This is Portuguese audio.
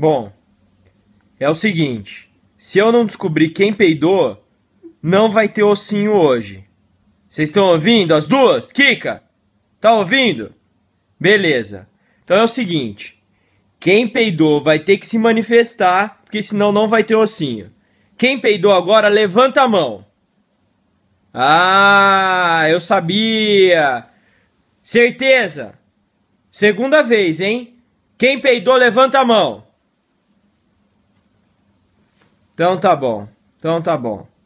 Bom, é o seguinte: se eu não descobrir quem peidou, não vai ter ossinho hoje. Vocês estão ouvindo as duas? Kika? Tá ouvindo? Beleza. Então é o seguinte: quem peidou vai ter que se manifestar, porque senão não vai ter ossinho. Quem peidou agora, levanta a mão. Ah, eu sabia! Certeza! Segunda vez, hein? Quem peidou, levanta a mão. Então tá bom. Então tá bom.